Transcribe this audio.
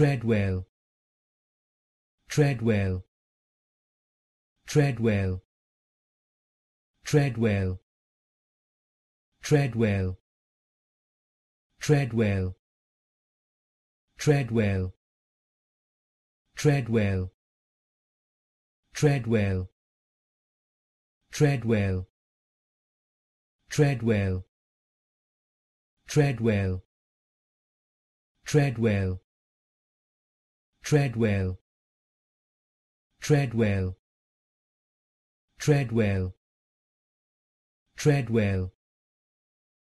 Tread Tread Tread Tread well. well. well. well. Tread well. Tread well. Tread well. Tread well. Tread well. Tread well tread well, tread well, tread well, tread well.